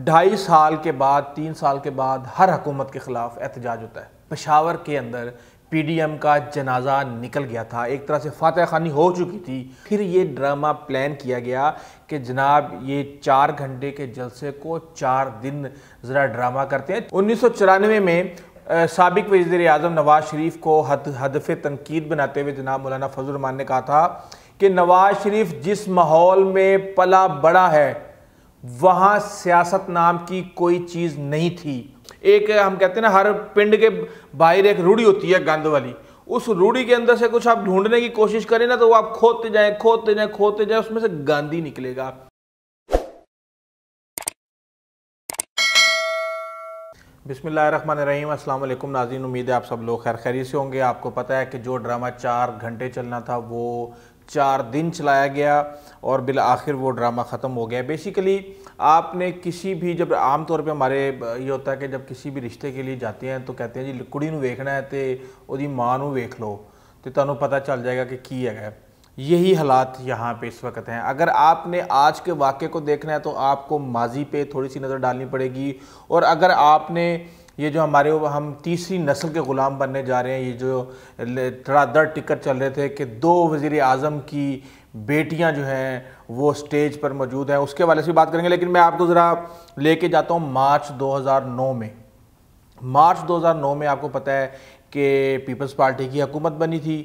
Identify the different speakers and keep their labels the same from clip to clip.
Speaker 1: ढाई साल के बाद तीन साल के बाद हर हकूमत के ख़िलाफ़ एहतजाज होता है पेशावर के अंदर पी डी एम का जनाजा निकल गया था एक तरह से फातह खानी हो चुकी थी फिर ये ड्रामा प्लान किया गया कि जनाब ये चार घंटे के जलसे को चार दिन ज़रा ड्रामा करते हैं उन्नीस सौ चौरानवे में सबक वजीर अजम नवाज़ शरीफ को हद हदफ तनकीद बनाते हुए जनाब मौलाना फजलरमान ने कहा था कि नवाज़ शरीफ जिस माहौल में पला बड़ा है वहाँ सियासत नाम की कोई चीज़ नहीं थी एक हम कहते हैं ना हर पिंड के बाहर एक रूढ़ी होती है गंद वाली उस रूढ़ी के अंदर से कुछ आप ढूंढने की कोशिश करें ना तो वो आप खोते जाए खोते जाए खोते जाए उसमें से गांधी निकलेगा बिसमीम अल्लाम नाजीन उम्मीद है आप सब लोग खैर खैरी से होंगे आपको पता है कि जो ड्रामा चार घंटे चलना था वो चार दिन चलाया गया और बिल आखिर वो ड्रामा ख़त्म हो गया बेसिकली आपने किसी भी जब आम तौर पे हमारे ये होता है कि जब किसी भी रिश्ते के लिए जाते हैं तो कहते हैं जी कुड़ी वेखना है तो वो माँ ਮਾਂ ਨੂੰ ਵੇਖ ਲਓ ਤੇ पता चल जाएगा कि की है यही हालात यहाँ पे इस वक्त हैं अगर आपने आज के वाक़े को देखना है तो आपको माजी पे थोड़ी सी नज़र डालनी पड़ेगी और अगर आपने ये जो हमारे हम तीसरी नस्ल के ग़ुलाम बनने जा रहे हैं ये जो दर्द टिकट चल रहे थे कि दो वज़ी अजम की बेटियां जो हैं वो स्टेज पर मौजूद हैं उसके वाले से बात करेंगे लेकिन मैं आपको ज़रा लेके जाता हूँ मार्च 2009 में मार्च 2009 में आपको पता है कि पीपल्स पार्टी की हुकूमत बनी थी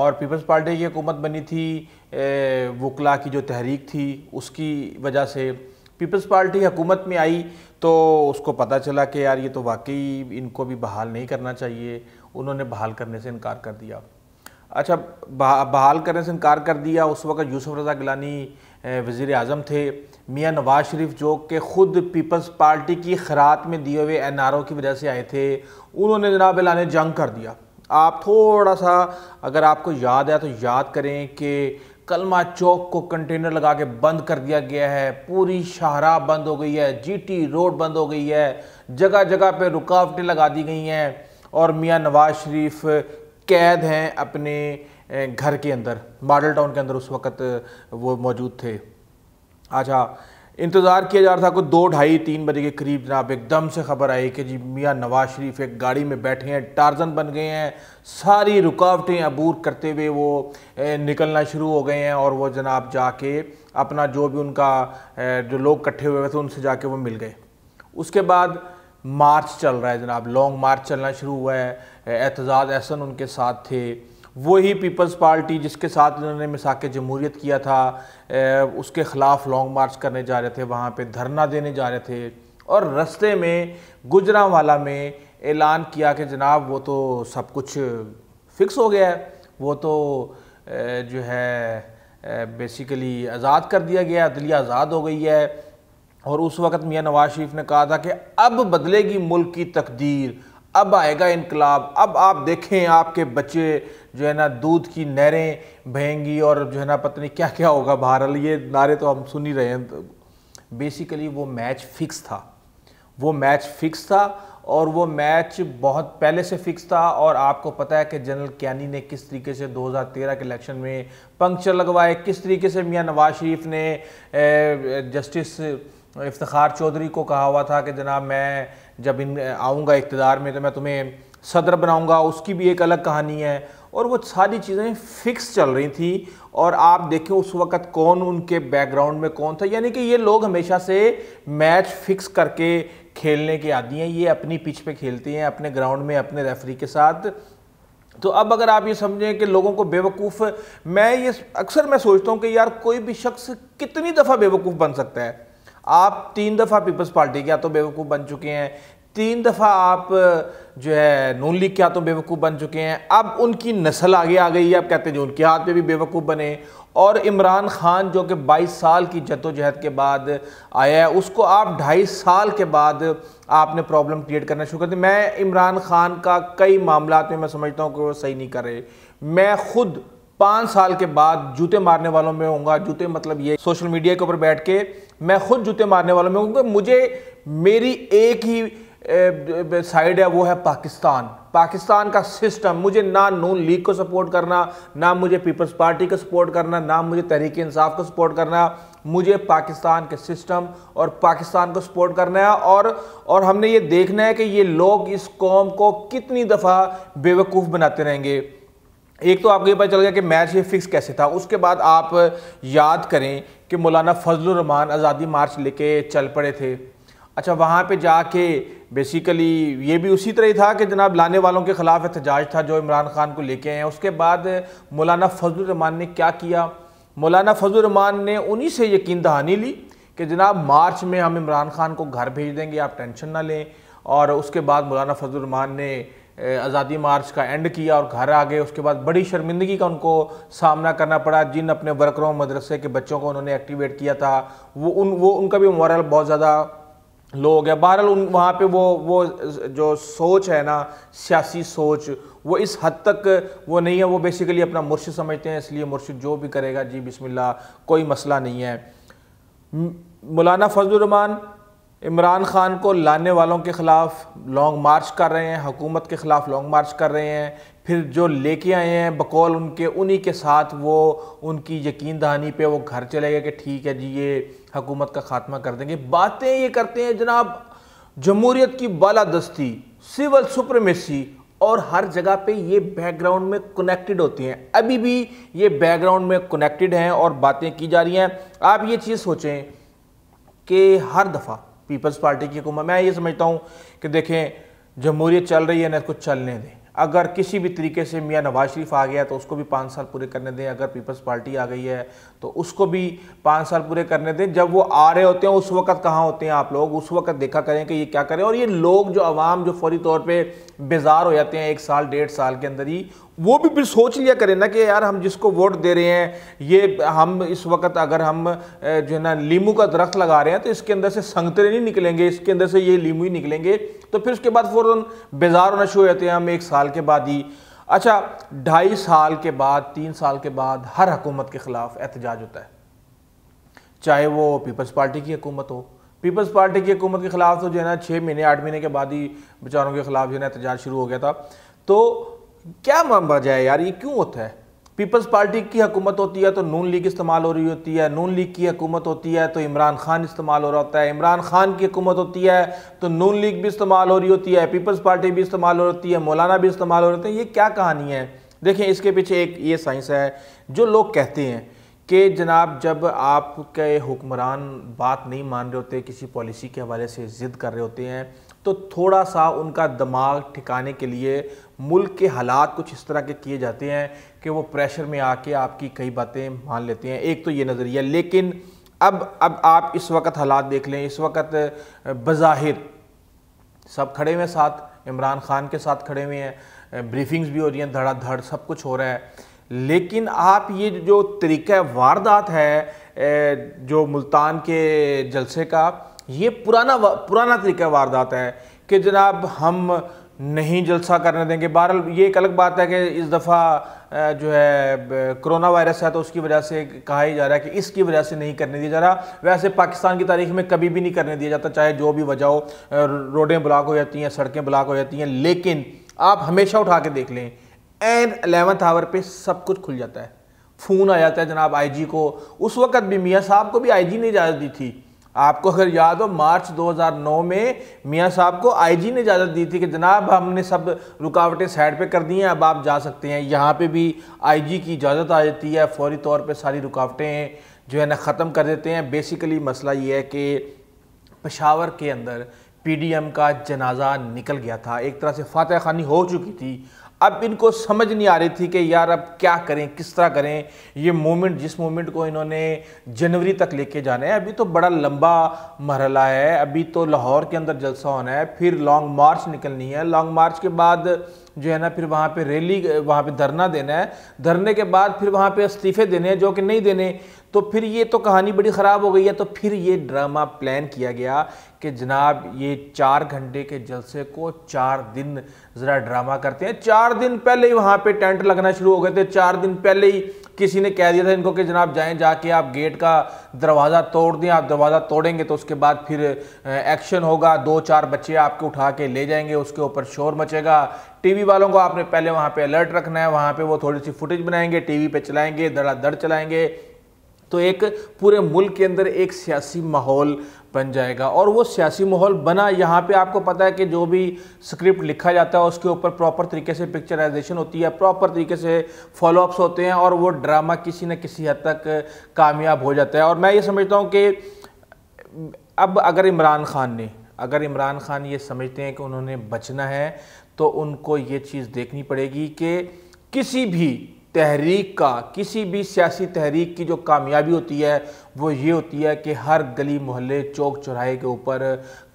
Speaker 1: और पीपल्स पार्टी की हुकूमत बनी थी वकला की जो तहरीक थी उसकी वजह से पीपल्स पार्टी हुकूमत में आई तो उसको पता चला कि यार ये तो वाकई इनको भी बहाल नहीं करना चाहिए उन्होंने बहाल करने से इनकार कर दिया अच्छा बहाल करने से इनकार कर दिया उस वक्त यूसुफ रज़ा गिलानी वज़ी अजम थे मियाँ नवाज शरीफ जो कि ख़ुद पीपल्स पार्टी की खरात में दिए हुए एन आर ओ की वजह से आए थे उन्होंने जनाब इलाने जंग कर दिया आप थोड़ा सा अगर आपको याद है तो याद करें कि कलमा चौक को कंटेनर लगा के बंद कर दिया गया है पूरी शाहरा बंद हो गई है जीटी रोड बंद हो गई है जगह जगह पे रुकावटें लगा दी गई हैं और मियां नवाज शरीफ कैद हैं अपने घर के अंदर मॉडल टाउन के अंदर उस वक्त वो मौजूद थे अच्छा इंतज़ार किया जा रहा था कुछ दो ढाई तीन बजे के करीब जनाब एकदम से खबर आई कि जी मियाँ नवाज शरीफ एक गाड़ी में बैठे हैं टारजन बन गए हैं सारी रुकावटें अबूर करते हुए वो निकलना शुरू हो गए हैं और वो जनाब जाके अपना जो भी उनका जो लोग इकट्ठे हुए थे उनसे जाके वो मिल गए उसके बाद मार्च चल रहा है जनाब लॉन्ग मार्च चलना शुरू हुआ है एतजाज़ एहसन उनके साथ थे वही पीपल्स पार्टी जिसके साथ इन्होंने मिसाक जमहूरियत किया था ए, उसके ख़िलाफ़ लॉन्ग मार्च करने जा रहे थे वहाँ पर धरना देने जा रहे थे और रस्ते में गुजरावाला में ऐलान किया कि जनाब वो तो सब कुछ फिक्स हो गया है वो तो ए, जो है बेसिकली आज़ाद कर दिया गया दिल्ली आज़ाद हो गई है और उस वक़्त मियाँ नवाज शरीफ ने कहा था कि अब बदलेगी मुल्क की तकदीर अब आएगा इनकलाब अब आप देखें आपके बच्चे जो है ना दूध की नहरें बहेंगी और जो है ना पता नहीं क्या क्या होगा बहरहाल ये नारे तो हम सुन ही रहे हैं तो बेसिकली वो मैच फिक्स था वो मैच फिक्स था और वो मैच बहुत पहले से फिक्स था और आपको पता है कि जनरल कैनी ने किस तरीके से 2013 के इलेक्शन में पंक्चर लगवाए किस तरीके से मियां नवाज शरीफ ने जस्टिस इफ्तार चौधरी को कहा हुआ था कि जनाब मैं जब इन आऊँगा इकतदार में तो मैं तुम्हें सदर बनाऊँगा उसकी भी एक अलग कहानी है और वो सारी चीज़ें फिक्स चल रही थी और आप देखें उस वक़्त कौन उनके बैकग्राउंड में कौन था यानी कि ये लोग हमेशा से मैच फिक्स करके खेलने के आदि हैं ये अपनी पिच पे खेलते हैं अपने ग्राउंड में अपने रेफरी के साथ तो अब अगर आप ये समझें कि लोगों को बेवकूफ़ मैं ये अक्सर मैं सोचता हूँ कि यार कोई भी शख्स कितनी दफ़ा बेवकूफ़ बन सकता है आप तीन दफ़ा पीपल्स पार्टी के या तो बेवकूफ़ बन चुके हैं तीन दफ़ा आप जो है नून लीग के हाथों तो बेवकूफ़ बन चुके हैं अब उनकी नस्ल आगे आ गई है अब कहते हैं जो उनके हाथ में भी बेवकूफ़ बने और इमरान खान जो कि 22 साल की जद्दोजहद के बाद आया है उसको आप ढाई साल के बाद आपने प्रॉब्लम क्रिएट करना शुरू कर दी मैं इमरान खान का कई मामला में मैं समझता हूँ कि वो सही नहीं कर रहे मैं खुद पाँच साल के बाद जूते मारने वालों में होगा जूते मतलब ये सोशल मीडिया के ऊपर बैठ के मैं खुद जूते मारने वालों में हूँ मुझे मेरी एक ही साइड है वो है पाकिस्तान पाकिस्तान का सिस्टम मुझे ना नून लीग को सपोर्ट करना ना मुझे पीपल्स पार्टी को सपोर्ट करना ना मुझे तहरीक इंसाफ को सपोर्ट करना मुझे पाकिस्तान के सिस्टम और पाकिस्तान को सपोर्ट करना है और और हमने ये देखना है कि ये लोग इस कौम को कितनी दफ़ा बेवकूफ़ बनाते रहेंगे एक तो आपको ये पता चल गया कि मैच ये फिक्स कैसे था उसके बाद आप याद करें कि मौलाना फजलरहमान आज़ादी मार्च लेके चल पड़े थे अच्छा वहाँ पे जाके बेसिकली ये भी उसी तरह ही था कि जनाब लाने वालों के ख़िलाफ़ एहतजाज था जो इमरान खान को लेके आए हैं उसके बाद मौलाना फजलरहमान ने क्या किया मौलाना फजलरहमान ने उन्हीं से यकीन दहानी ली कि जनाब मार्च में हम इमरान खान को घर भेज देंगे आप टेंशन ना लें और उसके बाद मौलाना फजलरहमान ने आज़ादी मार्च का एंड किया और घर आ गए उसके बाद बड़ी शर्मिंदगी का उनको सामना करना पड़ा जिन अपने वर्करों मदरसे के बच्चों को उन्होंने एक्टिवेट किया था वो उन वो उनका भी मॉरल बहुत ज़्यादा लो हो गया बहरहाल उन वहाँ पे वो वो जो सोच है ना सियासी सोच वो इस हद तक वो नहीं है वो बेसिकली अपना मुर्शिद समझते हैं इसलिए मुर्शिद जो भी करेगा जी बिस्मिल्लाह कोई मसला नहीं है मौलाना फजलरहमान इमरान खान को लाने वालों के ख़िलाफ़ लॉन्ग मार्च कर रहे हैं हुकूमत के ख़िलाफ़ लॉन्ग मार्च कर रहे हैं फिर जो लेके आए हैं बकौल उनके उन्हीं के साथ वो उनकी यकीन दहानी पे वो घर चले गए कि ठीक है जी ये हकूमत का ख़ात्मा कर देंगे बातें ये करते हैं जनाब जमहूरीत की बालादस्ती सिविल सुप्रमेसी और हर जगह पे ये बैकग्राउंड में कनेक्टेड होती हैं अभी भी ये बैकग्राउंड में कनेक्टेड हैं और बातें की जा रही हैं आप ये चीज़ सोचें कि हर दफ़ा पीपल्स पार्टी की हुकूमत मैं ये समझता हूँ कि देखें जमहूरियत चल रही है ना इसको चलने दें अगर किसी भी तरीके से मियाँ नवाज शरीफ आ गया तो उसको भी पाँच साल पूरे करने दें अगर पीपल्स पार्टी आ गई है तो उसको भी पाँच साल पूरे करने दें जब वो आ रहे होते हैं उस वक्त कहाँ होते हैं आप लोग उस वक्त देखा करें कि ये क्या करें और ये लोग जो आवाम जो फौरी तौर पर बेजार हो जाते हैं एक साल डेढ़ साल के अंदर ही वो भी फिर सोच लिया करें ना कि यार हम जिसको वोट दे रहे हैं ये हम इस वक्त अगर हम जो है ना लीमू का दरख्त लगा रहे हैं तो इसके अंदर से संगतरे नहीं निकलेंगे इसके अंदर से ये लीमू ही निकलेंगे तो फिर उसके बाद फ़ौर बेजार होना शुरू होते हैं हम एक साल के बाद ही अच्छा ढाई साल के बाद तीन साल के बाद हर हकूमत के ख़िलाफ़ एहतजाज होता है चाहे वो पीपल्स पार्टी की हुकूमत हो पीपल्स पार्टी की हुकूमत के ख़िलाफ़ तो जो है ना छः महीने आठ महीने के बाद ही बेचारों के ख़िलाफ़ जो है ना एहतजाज शुरू हो गया था तो क्या वजह है यार ये क्यों होता है पीपल्स पार्टी की हुकूमत होती है तो नून लीग इस्तेमाल हो रही होती है नून लीग की हुकूमत होती है तो इमरान खान इस्तेमाल हो रहा होता है इमरान खान की हुकूमत होती है तो नून लीग भी इस्तेमाल हो रही होती है पीपल्स पार्टी भी इस्तेमाल हो रही है मौलाना भी इस्तेमाल हो रहे हैं ये क्या कहानी है देखें इसके पीछे एक ये साइंस है जो लोग कहते हैं कि जनाब जब आपके हुक्मरान बात नहीं मान रहे होते किसी पॉलिसी के हवाले से ज़िद कर रहे होते हैं तो थोड़ा सा उनका दिमाग ठिकाने के लिए मुल्क के हालात कुछ इस तरह के किए जाते हैं कि वो प्रेशर में आके आपकी कई बातें मान लेते हैं एक तो ये नज़रिया लेकिन अब अब आप इस वक्त हालात देख लें इस वक्त बज़ाहिर सब खड़े हुए साथ इमरान खान के साथ खड़े हुए हैं ब्रीफिंग्स भी हो रही हैं धड़ाधड़ सब कुछ हो रहा है लेकिन आप ये जो तरीका वारदात है जो मुल्तान के जलसे का ये पुराना पुराना तरीका वारदात है कि जनाब हम नहीं जलसा करने देंगे बहरहाल ये एक अलग बात है कि इस दफ़ा जो है कोरोना वायरस है तो उसकी वजह से कहा ही जा रहा है कि इसकी वजह से नहीं करने दिया जा रहा वैसे पाकिस्तान की तारीख में कभी भी नहीं करने दिया जाता चाहे जो भी वजह हो रोडें ब्लॉक हो जाती हैं सड़कें ब्लॉक हो जाती हैं लेकिन आप हमेशा उठा के देख लें एन अलेवंथ आवर पर सब कुछ खुल जाता है फ़ोन आ जाता है जनाब जी को उस वक्त भी मियाँ साहब को भी जी ने इजाज़त दी थी आपको अगर याद हो मार्च 2009 में मियां साहब को आईजी ने इजाज़त दी थी कि जनाब हमने सब रुकावटें साइड पे कर दी हैं अब आप जा सकते हैं यहाँ पे भी आईजी की इजाज़त आ जाती है फौरी तौर पे सारी रुकावटें जो है ना ख़त्म कर देते हैं बेसिकली मसला ये है कि पशावर के अंदर पीडीएम का जनाजा निकल गया था एक तरह से फातह खानी हो चुकी थी अब इनको समझ नहीं आ रही थी कि यार अब क्या करें किस तरह करें ये मोमेंट जिस मोमेंट को इन्होंने जनवरी तक लेके जाना है अभी तो बड़ा लंबा मरहला है अभी तो लाहौर के अंदर जलसा होना है फिर लॉन्ग मार्च निकलनी है लॉन्ग मार्च के बाद जो है ना फिर वहाँ पे रैली वहाँ पे धरना देना है धरने के बाद फिर वहाँ पे इस्तीफे देने हैं जो कि नहीं देने तो फिर ये तो कहानी बड़ी ख़राब हो गई है तो फिर ये ड्रामा प्लान किया गया कि जनाब ये चार घंटे के जलसे को चार दिन ज़रा ड्रामा करते हैं चार दिन पहले ही वहाँ पर टेंट लगना शुरू हो गए थे चार दिन पहले ही किसी ने कह दिया था इनको कि जनाब जाएं जाके आप गेट का दरवाज़ा तोड़ दें आप दरवाज़ा तोड़ेंगे तो उसके बाद फिर एक्शन होगा दो चार बच्चे आपके उठा के ले जाएंगे उसके ऊपर शोर मचेगा टीवी वालों को आपने पहले वहाँ पे अलर्ट रखना है वहाँ पे वो थोड़ी सी फुटेज बनाएंगे टी वी चलाएंगे धड़ाधड़ चलाएंगे तो एक पूरे मुल्क के अंदर एक सियासी माहौल बन जाएगा और वो सियासी माहौल बना यहाँ पे आपको पता है कि जो भी स्क्रिप्ट लिखा जाता है उसके ऊपर प्रॉपर तरीके से पिक्चराइजेशन होती है प्रॉपर तरीके से फॉलोअप्स होते हैं और वो ड्रामा किसी न किसी हद तक कामयाब हो जाता है और मैं ये समझता हूँ कि अब अगर इमरान खान ने अगर इमरान खान ये समझते हैं कि उन्होंने बचना है तो उनको ये चीज़ देखनी पड़ेगी कि किसी भी तहरीक का किसी भी सियासी तहरीक की जो कामयाबी होती है वो ये होती है कि हर गली मोहल्ले चौक चौराहे के ऊपर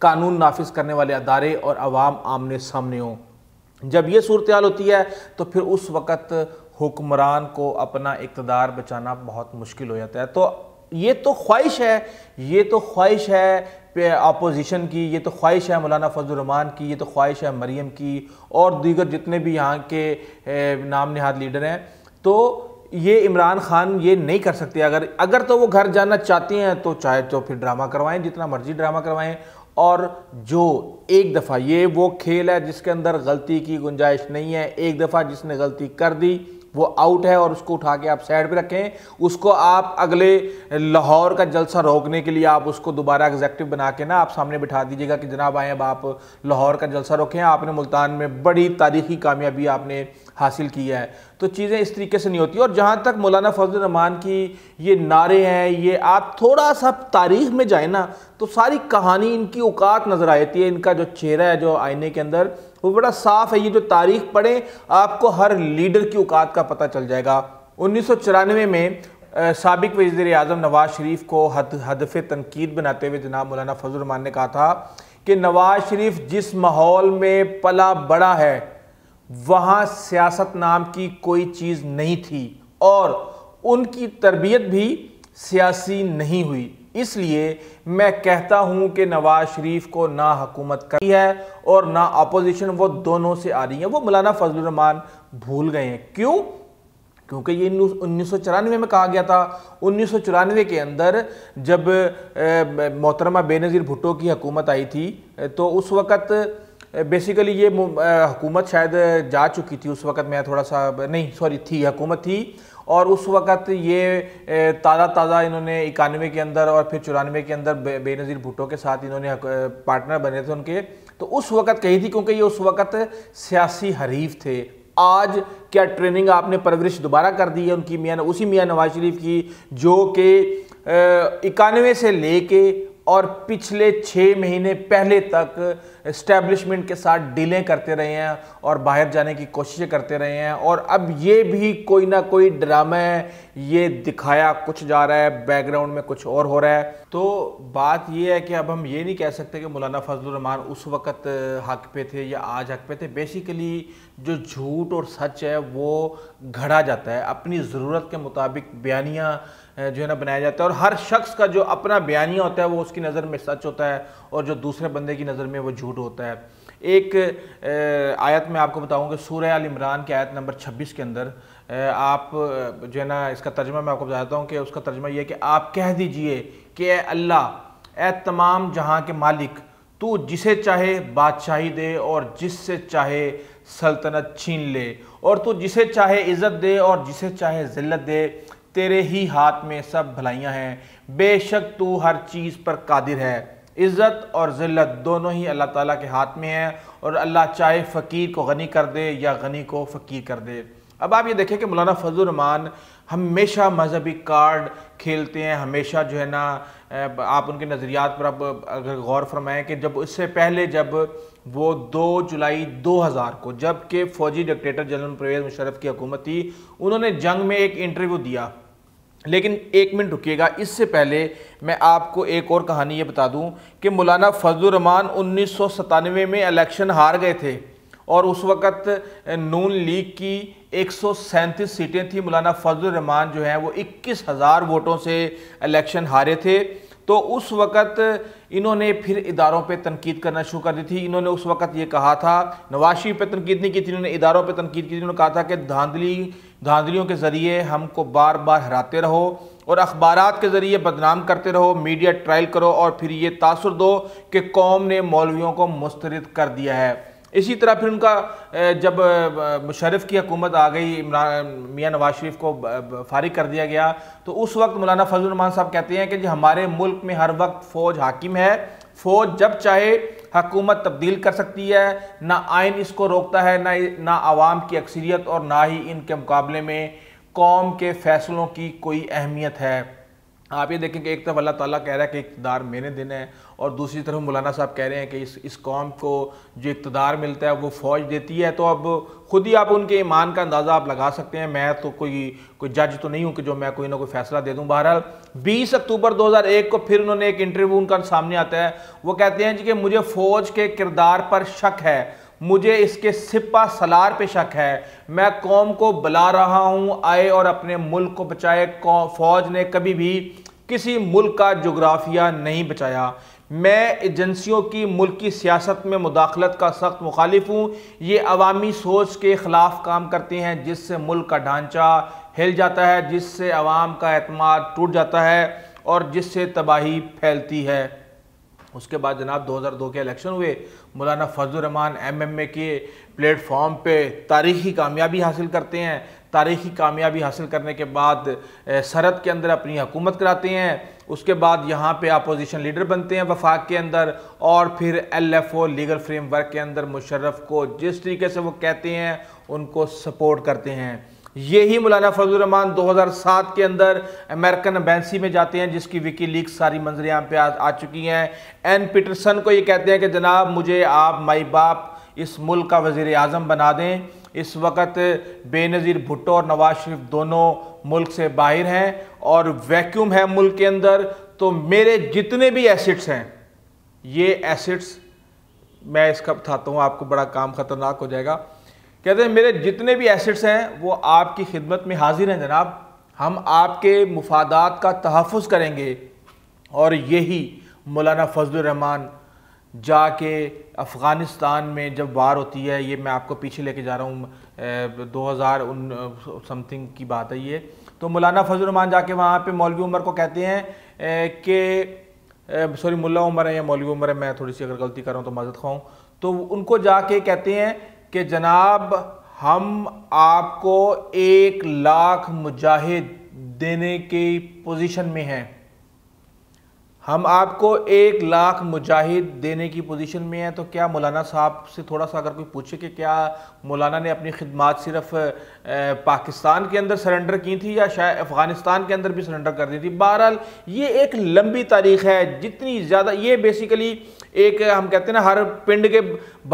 Speaker 1: कानून नाफिज करने वाले अदारे और आवाम आमने सामने हों जब ये सूरत हाल होती है तो फिर उस वक़्त हुक्मरान को अपना इकतदार बचाना बहुत मुश्किल हो जाता है तो ये तो ख्वाहिश है ये तो ख्वाहिश है अपोजिशन की ये तो ख्वाहिश है मौलाना फजलरहमान की ये तो ख्वाहिश है मरीम की और दीगर जितने भी यहाँ के नाम नहाद लीडर हैं तो ये इमरान खान ये नहीं कर सकते अगर अगर तो वो घर जाना चाहते हैं तो चाहे तो फिर ड्रामा करवाएं जितना मर्जी ड्रामा करवाएं और जो एक दफ़ा ये वो खेल है जिसके अंदर गलती की गुंजाइश नहीं है एक दफ़ा जिसने गलती कर दी वो आउट है और उसको उठा के आप साइड पे रखें उसको आप अगले लाहौर का जलसा रोकने के लिए आप उसको दोबारा एग्जैक्टिव बना के ना आप सामने बिठा दीजिएगा कि जनाब आए अब आप लाहौर का जलसा रोकें आपने मुल्तान में बड़ी तारीखी कामयाबी आपने हासिल किया है तो चीज़ें इस तरीके से नहीं होती और जहाँ तक मौलाना फजल रमान की ये नारे हैं ये आप थोड़ा सा तारीख में जाए ना तो सारी कहानी इनकी औकात नज़र आती है इनका जो चेहरा है जो आईने के अंदर वो बड़ा साफ़ है ये जो तारीख पढ़ें आपको हर लीडर की औकात का पता चल जाएगा उन्नीस में सबक वजीर अजम नवाज शरीफ को हद हदफ तनकीद बनाते हुए जनाब मौलाना फजल रमान ने कहा था कि नवाज शरीफ जिस माहौल में पला बड़ा है वहाँ सियासत नाम की कोई चीज़ नहीं थी और उनकी तरबियत भी सियासी नहीं हुई इसलिए मैं कहता हूं कि नवाज शरीफ को ना हुकूमत करी है और ना अपोजिशन वो दोनों से आ रही है वो मौलाना फजलरहमान भूल गए हैं क्यों क्योंकि ये उन्नीस सौ चौरानवे में कहा गया था उन्नीस सौ चौरानवे के अंदर जब मोहतरमा बेनज़ीर भुट्टो की हुकूमत आई थी तो उस वक़्त बेसिकली uh, ये uh, हुकूमत शायद uh, जा चुकी थी उस वक्त मैं थोड़ा सा नहीं सॉरी थी हुकूमत थी और उस वक्त ये ताज़ा ताज़ा इन्होंने इक्यानवे के अंदर और फिर चौरानवे के अंदर बेनज़ीर भुट्टो के साथ इन्होंने पार्टनर बने थे उनके तो उस वक्त कही थी क्योंकि ये उस वक्त सियासी हरीफ थे आज क्या ट्रेनिंग आपने परवरिश दोबारा कर दी है उनकी मियाँ उसी मियाँ नवाज शरीफ की जो कि इक्यानवे से ले और पिछले छः महीने पहले तक इस्टेब्लिशमेंट के साथ डीलें करते रहे हैं और बाहर जाने की कोशिशें करते रहे हैं और अब ये भी कोई ना कोई ड्रामा है ये दिखाया कुछ जा रहा है बैकग्राउंड में कुछ और हो रहा है तो बात ये है कि अब हम ये नहीं कह सकते कि मौलाना फजलान उस वक्त हक पे थे या आज हक पे थे बेसिकली जो झूठ और सच है वो घड़ा जाता है अपनी ज़रूरत के मुताबिक बयानियाँ जो है ना बनाया जाता है और हर शख्स का जो अपना बयानिया होता है वो उसकी नज़र में सच होता है और जो दूसरे बंदे की नज़र में वो झूठ होता है एक आयत में आपको बताऊं कि सूर्य अल इमरान की आयत नंबर 26 के अंदर आप जो है ना इसका तर्जमा मैं आपको बता देता हूँ कि उसका तर्जमा यह कि आप कह दीजिए कि ए अल्लाह ए तमाम जहाँ के मालिक तू जिसे चाहे बादशाही दे और जिससे चाहे सल्तनत छीन ले और तू जिसे चाहे इज़्ज़त दे और जिसे चाहे ज़िल्लत दे तेरे ही हाथ में सब भलाइयाँ हैं बेशक तू हर चीज़ पर कादिर है इज़्ज़त और ज़िल्लत दोनों ही अल्लाह ताला के हाथ में है और अल्लाह चाहे फ़कीर को गनी कर दे या गनी को फ़कीर कर दे अब आप ये देखें कि मौलाना फजलरहमान हमेशा मजहबी कार्ड खेलते हैं हमेशा जो है ना आप उनके नज़रियात पर अब अगर गौर फरमाएं कि जब इससे पहले जब वो 2 जुलाई 2000 को जबकि फ़ौजी डिक्टेटर जनरल परवेज़ मुशरफ की हुकूमत थी उन्होंने जंग में एक इंटरव्यू दिया लेकिन एक मिनट रुकिएगा इससे पहले मैं आपको एक और कहानी ये बता दूं कि मौलाना फजलरहमान उन्नीस में इलेक्शन हार गए थे और उस वक़्त नून लीग की एक सीटें थी मौलाना फजलरहमान जो हैं वो इक्कीस हज़ार वोटों से इलेक्शन हारे थे तो उस वक़्त इन्होंने फिर इदारों पे तनकीद करना शुरू कर दी थी इन्होंने उस वक़्त ये कहा था नवाज शरीफ पर तनकीद नहीं की थी इन्होंने इदारों पे तनकीद की थी इन्होंने कहा था कि धांधली धांधलियों के ज़रिए हमको बार बार हराते रहो और अखबार के ज़रिए बदनाम करते रहो मीडिया ट्रायल करो और फिर ये तासर दो कि कौम ने मौलवियों को मुस्तरद कर दिया है इसी तरह फिर उनका जब मुशरफ की हकूमत आ गई इमरान मियाँ नवाज शरीफ को फारिग कर दिया गया तो उस वक्त मौलाना फजलरमान साहब कहते हैं कि जी हमारे मुल्क में हर वक्त फ़ौज हाकिम है फौज जब चाहे हकूमत तब्दील कर सकती है ना आइन इसको रोकता है ना ना आवाम की अक्सरियत और ना ही इनके मुकाबले में कौम के फैसलों की कोई अहमियत है आप ये देखें कि एक तरफ अल्लाह ताला कह रहा है कि इकतदार मेरे दिन है और दूसरी तरफ मौलाना साहब कह रहे हैं कि इस इस कौम को जो इकतदार मिलता है वो फ़ौज देती है तो अब ख़ुद ही आप उनके ईमान का अंदाज़ा आप लगा सकते हैं मैं तो कोई कोई जज तो नहीं हूँ कि जो मैं कोई ना कोई फ़ैसला दे दूँ बहरहाल 20 अक्टूबर 2001 को फिर उन्होंने एक इंटरव्यू उनका सामने आता है वो कहते हैं जी कि मुझे फ़ौज के किरदार पर शक है मुझे इसके सिपा सलार पे शक है मैं कौम को बुला रहा हूँ आए और अपने मुल्क को बचाए फौज ने कभी भी किसी मुल्क का जोग्राफिया नहीं बचाया मैं एजेंसियों की मुल्क सियासत में मुदाखलत का सख्त मुखालिफ हूँ ये अवामी सोच के ख़िलाफ़ काम करती हैं जिससे मुल्क का ढांचा हिल जाता है जिससे आवाम का अतमाद टूट जाता है और जिससे तबाही फैलती है उसके बाद जनाब 2002 के इलेक्शन हुए मौलाना फजलरहमान एम एम ए के प्लेटफॉर्म पर तारीखी कामयाबी हासिल करते हैं तारीखी कामयाबी हासिल करने के बाद सरहद के अंदर अपनी हुकूमत कराते हैं उसके बाद यहाँ पे अपोजिशन लीडर बनते हैं वफाक के अंदर और फिर L F O legal framework के अंदर मुशर्रफ को जिस तरीके से वो कहते हैं उनको सपोर्ट करते हैं यही मौलाना फजलरहमान 2007 के अंदर अमेरिकन एम्बेसी में जाते हैं जिसकी विकी लीक सारी मंजर यहाँ पे आ, आ चुकी हैं एन पीटरसन को ये कहते हैं कि जनाब मुझे आप माई बाप इस मुल्क का वज़ी अजम बना दें इस वक्त बेनज़ीर भुट्टो और नवाज शरीफ दोनों मुल्क से बाहर हैं और वैक्यूम है मुल्क के अंदर तो मेरे जितने भी एसिड्स हैं ये एसिड्स मैं इसका बताता हूँ आपको बड़ा काम ख़तरनाक हो जाएगा कहते हैं मेरे जितने भी एसिड्स हैं वो आपकी खिदमत में हाजिर हैं जनाब हम आपके मुफादात का तहफ़ करेंगे और यही मौलाना फजल जाके अफ़गानिस्तान में जब वार होती है ये मैं आपको पीछे लेके जा रहा हूँ दो हज़ार समथिंग की बात है ये तो मौलाना फजलरहमान जाके वहाँ पे मौलवी उमर को कहते हैं कि सॉरी मुल्ला उमर है या मौलवी उमर है मैं थोड़ी सी अगर गलती कर रहा हूँ तो मदद खाऊँ तो उनको जाके कहते हैं कि जनाब हम आपको एक लाख मुजाहिद देने की पोजीशन में हैं हम आपको एक लाख मुजाहिद देने की पोजीशन में हैं तो क्या मौलाना साहब से थोड़ा सा अगर कोई पूछे कि क्या मौलाना ने अपनी खिदमत सिर्फ पाकिस्तान के अंदर सरेंडर की थी या शायद अफ़गानिस्तान के अंदर भी सरेंडर कर दी थी बहरहाल ये एक लंबी तारीख है जितनी ज़्यादा ये बेसिकली एक हम कहते हैं ना हर पिंड के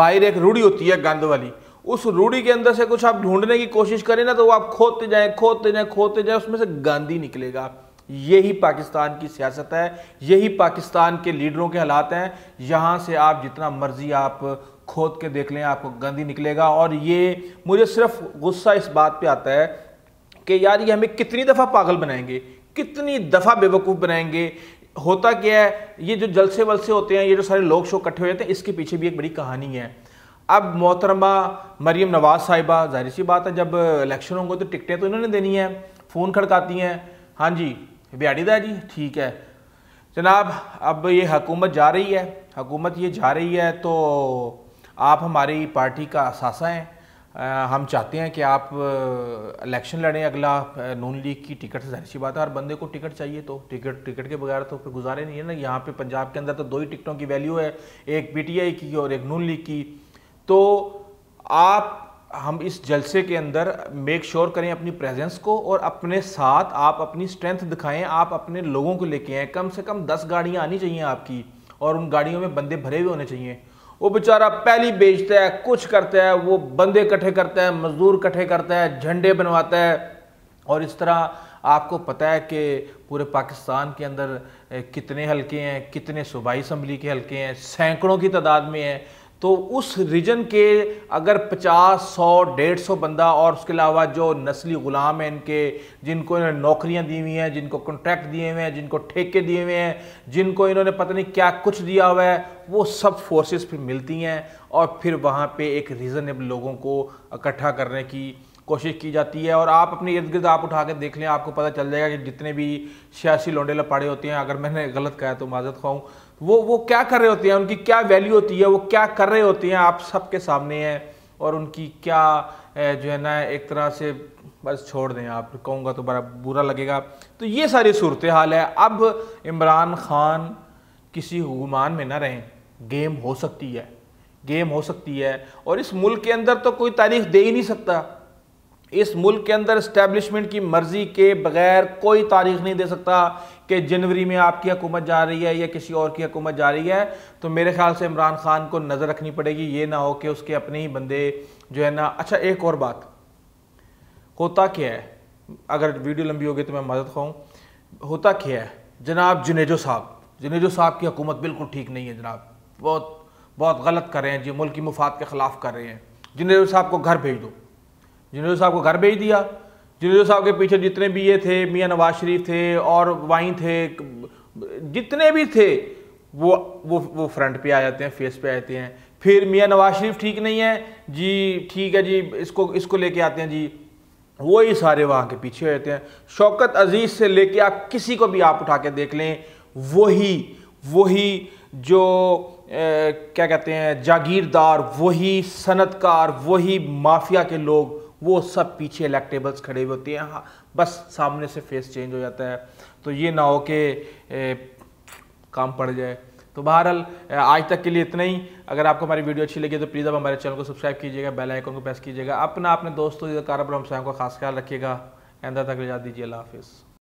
Speaker 1: बाहर एक रूढ़ी होती है गंद वाली उस रूढ़ी के अंदर से कुछ आप ढूंढने की कोशिश करें ना तो वो आप खोते जाएँ खोते जाएँ खोते जाएँ उसमें से गांधी निकलेगा आप यही पाकिस्तान की सियासत है यही पाकिस्तान के लीडरों के हालात हैं यहाँ से आप जितना मर्जी आप खोद के देख लें आपको गंदी निकलेगा और ये मुझे सिर्फ गुस्सा इस बात पे आता है कि यार ये हमें कितनी दफ़ा पागल बनाएंगे कितनी दफ़ा बेवकूफ़ बनाएंगे होता क्या है ये जो जलसे वलसे होते हैं ये जो सारे लोग शो इकट्ठे हो जाते हैं इसके पीछे भी एक बड़ी कहानी है अब मोहतरमा मरीम नवाज़ साहिबा जाहिर सी बात है जब इलेक्शन होंगे तो टिकटें तो इन्होंने देनी है फ़ोन खड़काती हैं हाँ जी दा जी ठीक है जनाब अब ये हकूमत जा रही है हकूमत ये जा रही है तो आप हमारी पार्टी का असासा हैं आ, हम चाहते हैं कि आप इलेक्शन लड़ें अगला नून लीग की टिकट से जाहिर सी बात है हर बंदे को टिकट चाहिए तो टिकट टिकट के बगैर तो फिर गुजारे नहीं है ना यहाँ पे पंजाब के अंदर तो दो ही टिकटों की वैल्यू है एक पीटीआई की और एक नून लीग की तो आप हम इस जलसे के अंदर मेक श्योर sure करें अपनी प्रेजेंस को और अपने साथ आप अपनी स्ट्रेंथ दिखाएं आप अपने लोगों को लेके आएँ कम से कम दस गाड़ियाँ आनी चाहिए आपकी और उन गाड़ियों में बंदे भरे हुए होने चाहिए वो बेचारा पहली बेचता है कुछ करता है वो बंदे इकट्ठे करता है मज़दूर इकट्ठे करता है झंडे बनवाता है और इस तरह आपको पता है कि पूरे पाकिस्तान के अंदर कितने हल्के हैं कितने सूबाई इसम्बली के हल्के हैं सैकड़ों की तादाद में हैं तो उस रीजन के अगर 50, 100, 150 बंदा और उसके अलावा जो नस्ली ग़ुलाम हैं इनके जिनको इन्होंने नौकरियां दी हुई हैं जिनको कॉन्ट्रैक्ट दिए हुए हैं जिनको ठेके दिए हुए हैं जिनको इन्होंने पता नहीं क्या कुछ दिया हुआ है वो सब फोर्सेस फिर मिलती हैं और फिर वहाँ पे एक रीज़नेबल लोगों को इकट्ठा करने की कोशिश की जाती है और आप अपने इर्द गिर्द आप उठा के देख लें आपको पता चल जाएगा कि जितने भी सियासी लौंडे लपाड़े होते हैं अगर मैंने गलत कहा तो माजत खाऊँ वो वो क्या कर रहे होते हैं उनकी क्या वैल्यू होती है वो क्या कर रहे होते हैं आप सबके सामने है और उनकी क्या जो है ना एक तरह से बस छोड़ दें आप कहूँगा तो बड़ा बुरा लगेगा तो ये सारी सूरत हाल है अब इमरान खान किसी गुमान में ना रहें गेम हो सकती है गेम हो सकती है और इस मुल्क के अंदर तो कोई तारीख दे ही नहीं सकता इस मुल्क के अंदर इस्टेब्लिशमेंट की मर्जी के बगैर कोई तारीख नहीं दे सकता कि जनवरी में आपकी हुकूमत जा रही है या किसी और की हुकूमत जा रही है तो मेरे ख्याल से इमरान खान को नज़र रखनी पड़ेगी ये ना हो कि उसके अपने ही बंदे जो है ना अच्छा एक और बात होता क्या है अगर वीडियो लंबी होगी तो मैं मदद खाऊँ होता क्या है जनाब जुनेजो साहब जुनेजो साहब की हुकूमत बिल्कुल ठीक नहीं है जनाब बहुत बहुत गलत कर रहे हैं जी मुल्क की मुफाद के ख़िलाफ़ कर रहे हैं जुनेजो साहब को घर भेज दो जिनेजो साहब को घर भेज दिया जिनेजो साहब के पीछे जितने भी ये थे मियाँ नवाज शरीफ थे और वाई थे जितने भी थे वो वो वो फ्रंट पे आ जाते हैं फेस पे आ जाते हैं फिर मियाँ नवाज शरीफ ठीक नहीं है जी ठीक है जी इसको इसको लेके आते हैं जी वो ही सारे वहाँ के पीछे रहते हैं शौकत अजीज़ से लेके आप किसी को भी आप उठा के देख लें वही वही जो ए, क्या कहते हैं जागीरदार वही सनतकार वही माफिया के लोग वो सब पीछे इलेक्टेबल्स खड़े हुए होते हैं हाँ बस सामने से फेस चेंज हो जाता है तो ये ना हो ए, काम पड़ जाए तो बहरहाल आज तक के लिए इतना ही अगर आपको हमारी वीडियो अच्छी लगी तो प्लीज़ आप हमारे चैनल को सब्सक्राइब कीजिएगा बेल आइकन को प्रेस कीजिएगा अपना अपने दोस्तों कार्यक्रम पर का खास ख्याल रखिएगा आंदा तक ले जा दीजिए अल्लाह हाफिज़